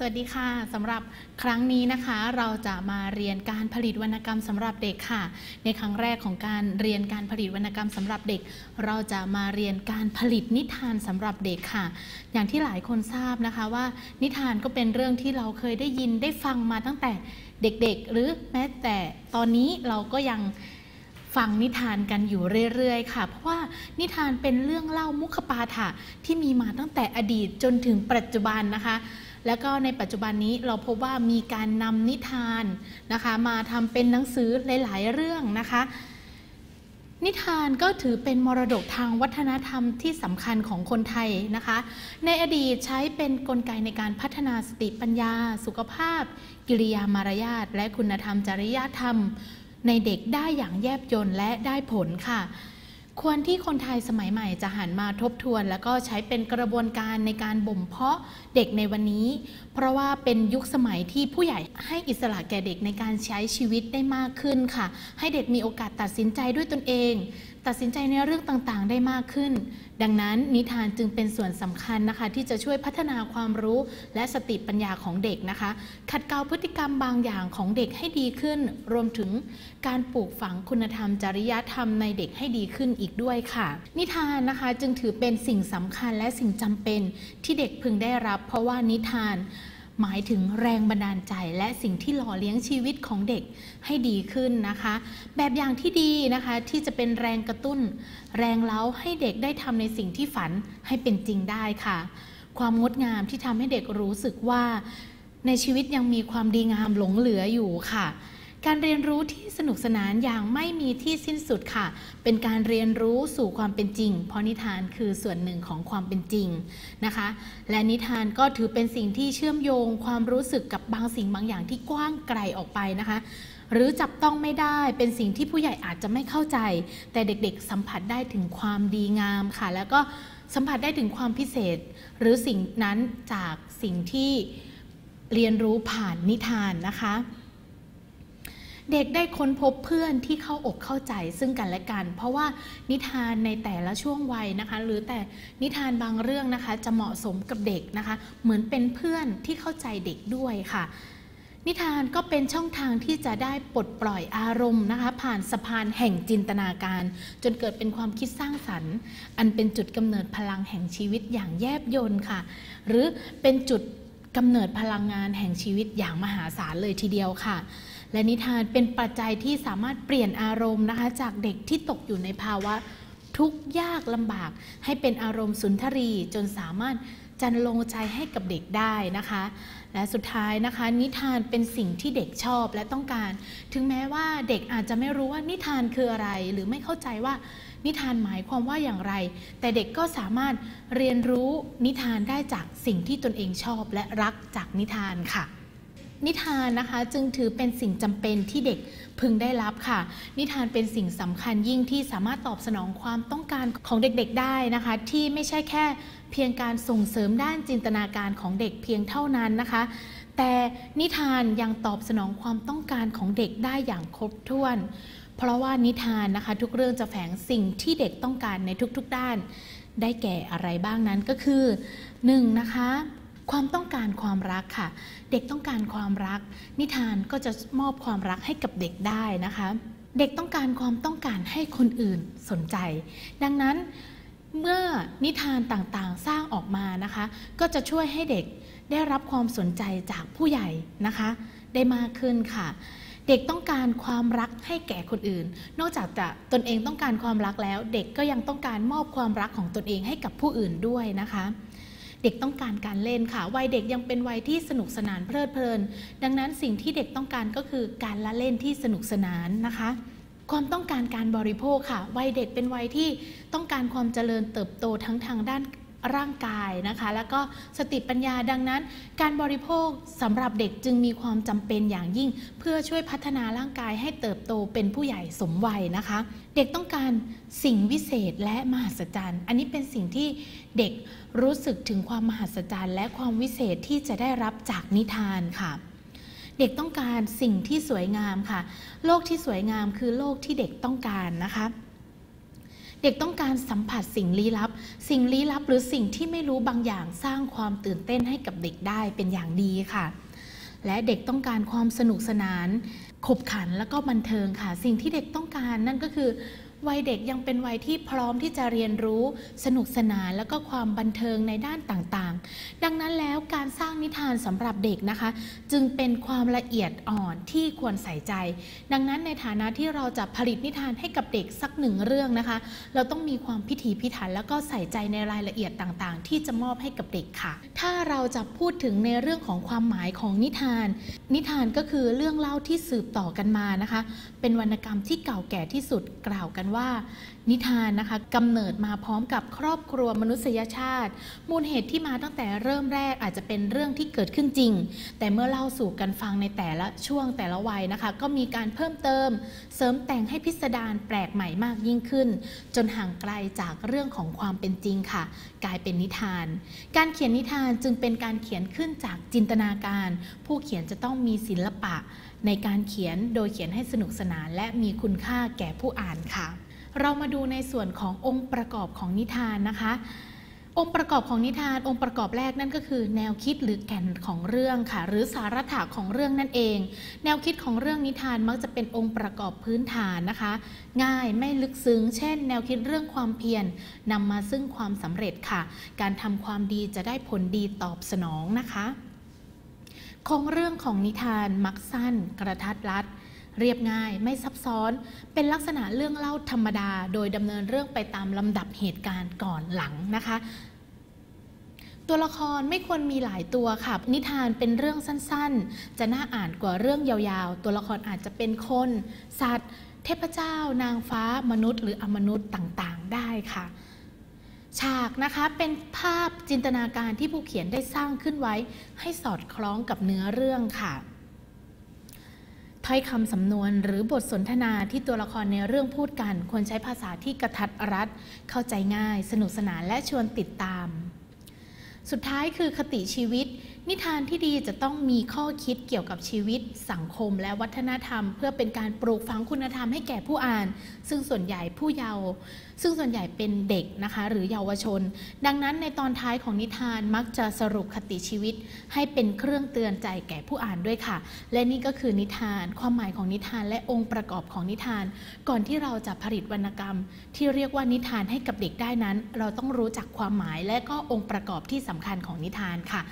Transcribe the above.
สวัสดีค่ะสำหรับครั้งนี้นะคะ เราจะมาเรียนการผลิตวรรณกรรมสำหรับเด็กค่ะ ในครั้งแรกของการเรียนการผลิตวรรณกรรมสำหรับเด็ก เราจะมาเรียนการผลิตนิทานสำหรับเด็กค่ะ อย่างที่หลายคนทราบนะคะว่านิทานก็เป็นเรื่องที่เราเคยได้ยินได้ฟังมาตั้งแต่เด็กๆ หรือแม้แต่ตอนนี้เราก็ยังฟังนิทานกันอยู่เรื่อยๆ ค่ะ เพราะว่านิทานเป็นเรื่องเล่ามุขปาฐะที่มีมาตั้งแต่อดีตจนถึงปัจจุบันนะคะแล้วก็ในปัจจุบันนี้เราพบว่ามีการนำนิทานนะคะมาทำเป็นหนังสือหลายๆเรื่องนะคะ นิทานก็ถือเป็นมรดกทางวัฒนธรรมที่สำคัญของคนไทยนะคะ ในอดีตใช้เป็นนกลไกในการพัฒนาสติปัญญาสุขภาพกิริยามารยาทและคุณธรรมจริยธรรมในเด็กได้อย่างแยบยลและได้ผลค่ะควรที่คนไทยสมัยใหม่จะหันมาทบทวน แล้วก็ใช้เป็นกระบวนการในการบ่มเพาะเด็กในวันนี้ เพราะว่าเป็นยุคสมัยที่ผู้ใหญ่ให้อิสระแก่เด็กในการใช้ชีวิตได้มากขึ้นค่ะ ให้เด็กมีโอกาสตัดสินใจด้วยตนเองตัดสินใจในเรื่องต่างๆ ได้มากขึ้น ดังนั้น นิทานจึงเป็นส่วนสำคัญนะคะ ที่จะช่วยพัฒนาความรู้และสติปัญญาของเด็กนะคะ ขัดเกลาพฤติกรรมบางอย่างของเด็กให้ดีขึ้น รวมถึงการปลูกฝังคุณธรรม จริยธรรมในเด็กให้ดีขึ้นอีกด้วยค่ะ นิทานนะคะจึงถือเป็นสิ่งสำคัญและสิ่งจำเป็นที่เด็กพึงได้รับ เพราะว่านิทานหมายถึงแรงบันดาลใจ และสิ่งที่หล่อเลี้ยงชีวิตของเด็กให้ดีขึ้นนะคะ แบบอย่างที่ดีนะคะที่จะเป็นแรงกระตุ้น แรงเล้าให้เด็กได้ทำในสิ่งที่ฝันให้เป็นจริงได้ค่ะ ความงดงามที่ทำให้เด็กรู้สึกว่า ในชีวิตยังมีความดีงามหลงเหลืออยู่ค่ะการเรียนรู้ที่สนุกสนานอย่างไม่มีที่สิ้นสุดค่ะ เป็นการเรียนรู้สู่ความเป็นจริง เพราะนิทานคือส่วนหนึ่งของความเป็นจริงนะคะ และนิทานก็ถือเป็นสิ่งที่เชื่อมโยงความรู้สึกกับบางสิ่งบางอย่างที่กว้างไกลออกไปนะคะ หรือจับต้องไม่ได้ เป็นสิ่งที่ผู้ใหญ่อาจจะไม่เข้าใจ แต่เด็กๆ สัมผัสได้ถึงความดีงามค่ะ แล้วก็สัมผัสได้ถึงความพิเศษ หรือสิ่งนั้นจากสิ่งที่เรียนรู้ผ่านนิทานนะคะเด็กได้ค้นพบเพื่อนที่เข้าอกเข้าใจซึ่งกันและกัน เพราะว่านิทานในแต่ละช่วงวัยนะคะ หรือแต่นิทานบางเรื่องนะคะจะเหมาะสมกับเด็กนะคะ เหมือนเป็นเพื่อนที่เข้าใจเด็กด้วยค่ะ นิทานก็เป็นช่องทางที่จะได้ปลดปล่อยอารมณ์นะคะ ผ่านสะพานแห่งจินตนาการ จนเกิดเป็นความคิดสร้างสรรค์ อันเป็นจุดกำเนิดพลังแห่งชีวิตอย่างแยบยนต์ค่ะ หรือเป็นจุดกำเนิดพลังงานแห่งชีวิตอย่างมหาศาลเลยทีเดียวค่ะและนิทานเป็นปัจจัยที่สามารถเปลี่ยนอารมณ์นะคะจากเด็กที่ตกอยู่ในภาวะ ทุกข์ยากลำบาก ให้เป็นอารมณ์สุนทรี จนสามารถจันลงใจให้กับเด็กได้นะคะ และสุดท้ายนะคะ นิทานเป็นสิ่งที่เด็กชอบและต้องการ ถึงแม้ว่าเด็กอาจจะไม่รู้ว่านิทานคืออะไร หรือไม่เข้าใจว่านิทานหมายความว่าอย่างไร แต่เด็กก็สามารถเรียนรู้นิทานได้จากสิ่งที่ตนเองชอบ และรักจากนิทานค่ะนิทานนะคะจึงถือเป็นสิ่งจำเป็นที่เด็กพึงได้รับค่ะ นิทานเป็นสิ่งสำคัญยิ่งที่สามารถตอบสนองความต้องการของเด็กๆได้นะคะ ที่ไม่ใช่แค่ เพียงการส่งเสริมด้านจินตนาการของเด็กเพียงเท่านั้นนะคะ แต่นิทานยังตอบสนองความต้องการของเด็กได้อย่างครบถ้วน เพราะว่านิทานนะคะ ทุกเรื่องจะแฝงสิ่งที่เด็กต้องการในทุกๆ ด้านได้แก่อะไรบ้างนั้นก็คือ 1. นะคะความต้องการความรักค่ะ เด็กต้องการความรัก นิทานก็จะมอบความรักให้กับเด็กได้นะคะ เด็กต้องการความต้องการให้คนอื่นสนใจ ดังนั้นเมื่อนิทานต่างๆสร้างออกมานะคะ ก็จะช่วยให้เด็กได้รับความสนใจจากผู้ใหญ่นะคะ ได้มากขึ้นค่ะ เด็กต้องการความรักให้แก่คนอื่น นอกจากจะตนเองต้องการความรักแล้วเด็กก็ยังต้องการมอบความรักของตนเองให้กับผู้อื่นด้วยนะคะเด็ก ต้องการการเล่นค่ะวัยเด็กยังเป็นวัยที่สนุกสนานเพลิดเพลิน ดังนั้นสิ่งที่เด็กต้องการก็คือการละเล่นที่สนุกสนานนะคะ ความต้องการการบริโภคค่ะ วัยเด็กเป็นวัยที่ต้องการความเจริญเติบโตทั้งทางด้านร่างกายนะคะ แล้วก็สติปัญญาดังนั้น การบริโภคสำหรับเด็กจึงมีความจำเป็นอย่างยิ่ง เพื่อช่วยพัฒนาร่างกายให้เติบโตเป็นผู้ใหญ่สมวัยนะคะ เด็กต้องการสิ่งวิเศษและมหัศจรรย์อันนี้เป็นสิ่งที่เด็กรู้สึกถึงความมหัศจรรย์ และความวิเศษที่จะได้รับจากนิทานค่ะ เด็กต้องการสิ่งที่สวยงามค่ะ โลกที่สวยงามคือโลกที่เด็กต้องการนะคะเด็กต้องการสัมผัสสิ่งลี้ลับ สิ่งลี้ลับหรือสิ่งที่ไม่รู้บางอย่างสร้างความตื่นเต้นให้กับเด็กได้เป็นอย่างดีค่ะ และเด็กต้องการความสนุกสนาน ขบขันแล้วก็บันเทิงค่ะ สิ่งที่เด็กต้องการนั่นก็คือวัยเด็กยังเป็นวัยที่พร้อมที่จะเรียนรู้สนุกสนานและก็ความบันเทิงในด้านต่างๆ ดังนั้นแล้วการสร้างนิทานสำหรับเด็กนะคะ จึงเป็นความละเอียดอ่อนที่ควรใส่ใจ ดังนั้นในฐานะที่เราจะผลิตนิทานให้กับเด็กสักหนึ่งเรื่องนะคะ เราต้องมีความพิถีพิถันแล้วก็ใส่ใจในรายละเอียดต่างๆ ที่จะมอบให้กับเด็กค่ะ ถ้าเราจะพูดถึงในเรื่องของความหมายของนิทาน นิทานก็คือเรื่องเล่าที่สืบต่อกันมานะคะ เป็นวรรณกรรมที่เก่าแก่ที่สุดกล่าวกันว่านิทานนะคะกำเนิดมาพร้อมกับครอบครัวมนุษยชาติ มูลเหตุที่มาตั้งแต่เริ่มแรกอาจจะเป็นเรื่องที่เกิดขึ้นจริง แต่เมื่อเล่าสู่กันฟังในแต่ละช่วงแต่ละวัยนะคะ ก็มีการเพิ่มเติมเสริมแต่งให้พิสดารแปลกใหม่มากยิ่งขึ้น จนห่างไกลจากเรื่องของความเป็นจริงค่ะ กลายเป็นนิทาน การเขียนนิทานจึงเป็นการเขียนขึ้นจากจินตนาการ ผู้เขียนจะต้องมีศิลปะ ในการเขียนโดยเขียนให้สนุกสนาน และมีคุณค่าแก่ผู้อ่านค่ะเรามาดูในส่วนขององค์ประกอบของนิทานนะคะ องค์ประกอบของนิทานองค์ประกอบแรกนั่นก็คือ แนวคิดหรือแก่นของเรื่องค่ะหรือสาระถาของเรื่องนั่นเอง แนวคิดของเรื่องนิทานมักจะเป็นองค์ประกอบพื้นฐานนะคะ ง่ายไม่ลึกซึ้งเช่นแนวคิดเรื่องความเพียรนำมาซึ่งความสำเร็จค่ะ การทำความดีจะได้ผลดีตอบสนองนะคะโครงเรื่องของนิทาน มักสั้นกระทัดรัดเรียบง่ายไม่ซับซ้อนเป็นลักษณะเรื่องเล่าธรรมดาโดยดำเนินเรื่องไปตามลำดับเหตุการณ์ก่อนหลังนะคะ ตัวละครไม่ควรมีหลายตัวค่ะนิทานเป็นเรื่องสั้น ๆ จะน่าอ่านกว่าเรื่องยาวๆ ตัวละครอาจจะเป็นคน สัตว์ เทพเจ้า นางฟ้ามนุษย์หรืออมนุษย์ต่างๆ ได้ค่ะ ฉากนะคะเป็นภาพจินตนาการที่ผู้เขียนได้สร้างขึ้นไว้ ให้สอดคล้องกับเนื้อเรื่องค่ะถ้อยคำสำนวนหรือบทสนทนาที่ตัวละครในเรื่องพูดกันควรใช้ภาษาที่กระทัดรัดเข้าใจง่าย สนุกสนานและชวนติดตาม สุดท้ายคือคติชีวิตนิทานที่ดีจะต้องมีข้อคิดเกี่ยวกับชีวิต สังคม และวัฒนธรรม เพื่อเป็นการปลูกฝังคุณธรรมให้แก่ผู้อ่าน ซึ่งส่วนใหญ่ผู้เยาว์ซึ่งส่วนใหญ่เป็นเด็กนะคะ หรือเยาวชน ดังนั้นในตอนท้ายของนิทานมักจะสรุปคติชีวิต ให้เป็นเครื่องเตือนใจแก่ผู้อ่านด้วยค่ะ และนี่ก็คือนิทาน ความหมายของนิทานและองค์ประกอบของนิทาน ก่อนที่เราจะผลิตวรรณกรรม ที่เรียกว่านิทานให้กับเด็กได้นั้น เราต้องรู้จักความหมายและก็องค์ประกอบที่สำคัญของนิทานค่ะ